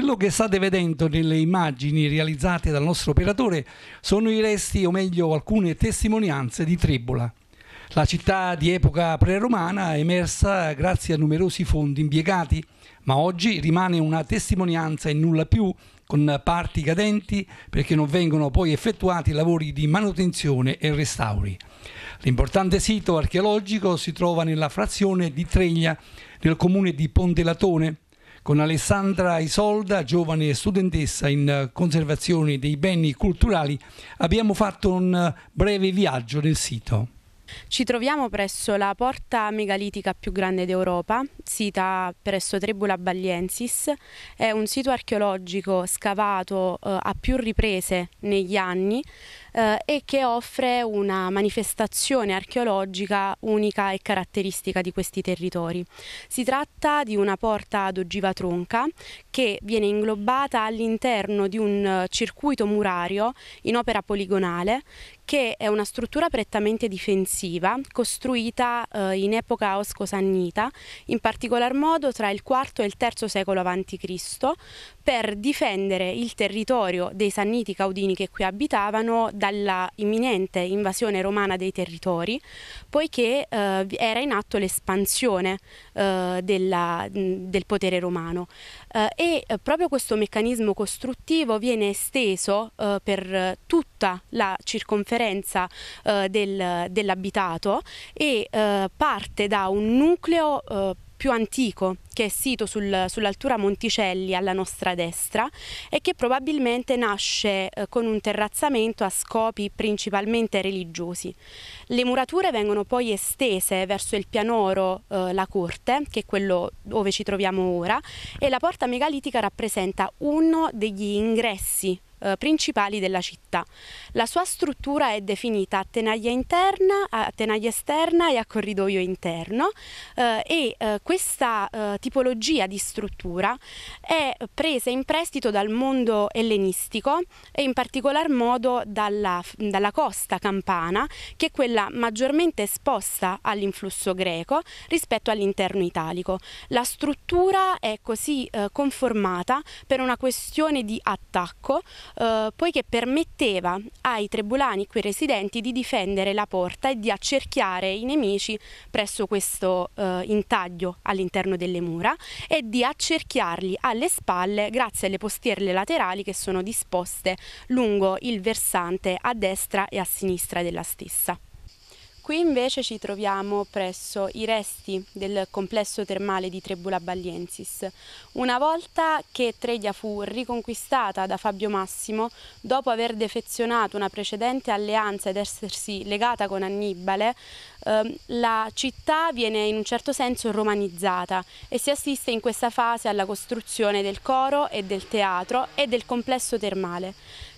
Quello che state vedendo nelle immagini realizzate dal nostro operatore sono i resti, o meglio alcune testimonianze di Trebola, la città di epoca preromana emersa grazie a numerosi fondi impiegati, ma oggi rimane una testimonianza e nulla più, con parti cadenti perché non vengono poi effettuati lavori di manutenzione e restauri. L'importante sito archeologico si trova nella frazione di Treglia, nel comune di Pontelatone, con Alessandra Isolda, giovane studentessa in eh, conservazione dei beni culturali, abbiamo fatto un eh, breve viaggio nel sito. Ci troviamo presso la porta megalitica più grande d'Europa, sita presso Tribula Balliensis. È un sito archeologico scavato eh, a più riprese negli anni eh, e che offre una manifestazione archeologica unica e caratteristica di questi territori. Si tratta di una porta ad ogiva tronca che viene inglobata all'interno di un eh, circuito murario in opera poligonale che è una struttura prettamente difensiva costruita eh, in epoca osco-sannita, in particolar modo tra il IV e il III secolo a.C., per difendere il territorio dei Sanniti Caudini che qui abitavano dalla imminente invasione romana dei territori, poiché eh, era in atto l'espansione eh, della, del potere romano. Eh, e eh, proprio questo meccanismo costruttivo viene esteso eh, per tutta la circonferenza eh, del, dell'abitato e parte da un nucleo più antico che è sito sul, sull'altura Monticelli alla nostra destra e che probabilmente nasce eh, con un terrazzamento a scopi principalmente religiosi. Le murature vengono poi estese verso il pianoro eh, La Corte, che è quello dove ci troviamo ora, e la porta megalitica rappresenta uno degli ingressi eh, principali della città. La sua struttura è definita a tenaglia interna, a tenaglia esterna e a corridoio interno eh, e eh, questa eh, tipologia di struttura è presa in prestito dal mondo ellenistico e in particolar modo dalla, dalla costa campana che è quella maggiormente esposta all'influsso greco rispetto all'interno italico. La struttura è così eh, conformata per una questione di attacco eh, poiché permetteva ai tribulani qui residenti di difendere la porta e di accerchiare i nemici presso questo eh, intaglio all'interno delle mura e di accerchiarli alle spalle grazie alle postiere laterali che sono disposte lungo il versante a destra e a sinistra della stessa. Qui invece ci troviamo presso i resti del complesso termale di Trebula Bagliensis. Una volta che Tredia fu riconquistata da Fabio Massimo, dopo aver defezionato una precedente alleanza ed essersi legata con Annibale, eh, la città viene in un certo senso romanizzata e si assiste in questa fase alla costruzione del coro e del teatro e del complesso termale.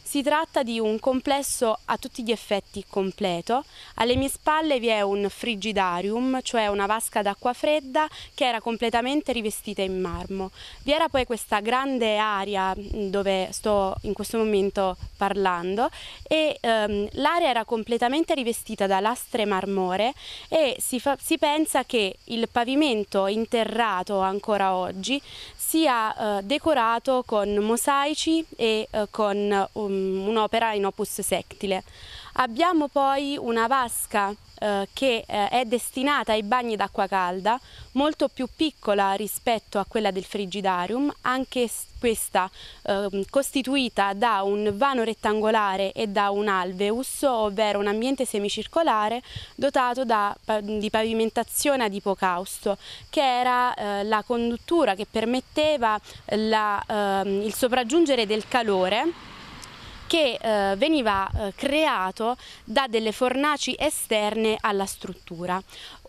Si tratta di un complesso a tutti gli effetti completo. Alle mie spalle vi è un frigidarium, cioè una vasca d'acqua fredda che era completamente rivestita in marmo. Vi era poi questa grande area dove sto in questo momento parlando e ehm, l'area era completamente rivestita da lastre marmore e si, fa, si, pensa che il pavimento interrato ancora oggi sia eh, decorato con mosaici e eh, con un um, un'opera in opus sectile. Abbiamo poi una vasca eh, che eh, è destinata ai bagni d'acqua calda, molto più piccola rispetto a quella del frigidarium, anche questa eh, costituita da un vano rettangolare e da un alveus, ovvero un ambiente semicircolare dotato da, di pavimentazione ad ipocausto, che era eh, la conduttura che permetteva la, ehm, il sopraggiungere del calore che eh, veniva eh, creato da delle fornaci esterne alla struttura.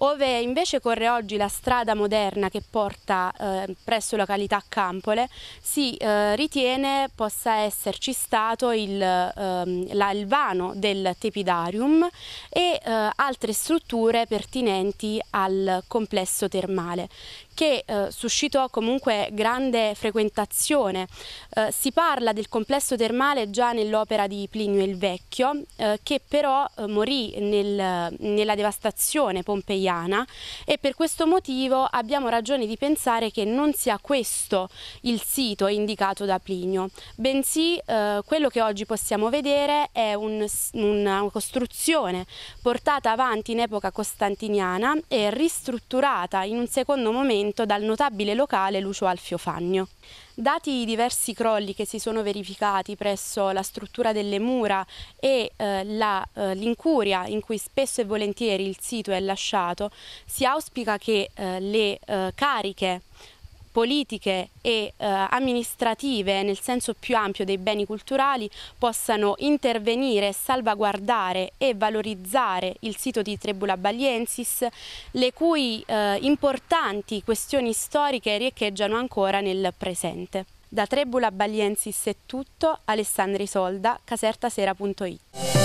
Ove invece corre oggi la strada moderna che porta eh, presso località Campole, si eh, ritiene possa esserci stato il, ehm, la, il vano del tepidarium e eh, altre strutture pertinenti al complesso termale che eh, suscitò comunque grande frequentazione. Eh, si parla del complesso termale già nell'opera di Plinio il Vecchio, eh, che però eh, morì nel, nella devastazione pompeiana italiana e per questo motivo abbiamo ragione di pensare che non sia questo il sito indicato da Plinio, bensì eh, quello che oggi possiamo vedere è un, una costruzione portata avanti in epoca costantiniana e ristrutturata in un secondo momento dal notabile locale Lucio Alfio Fagno. Dati i diversi crolli che si sono verificati presso la struttura delle mura e eh, eh l'incuria eh, in cui spesso e volentieri il sito è lasciato, si auspica che eh, le eh, cariche politiche e eh, amministrative nel senso più ampio dei beni culturali possano intervenire, salvaguardare e valorizzare il sito di Trebula Baliensis, le cui eh, importanti questioni storiche riecheggiano ancora nel presente. Da Trebula Baliensis è tutto, Alessandri Solda, casertasera.it.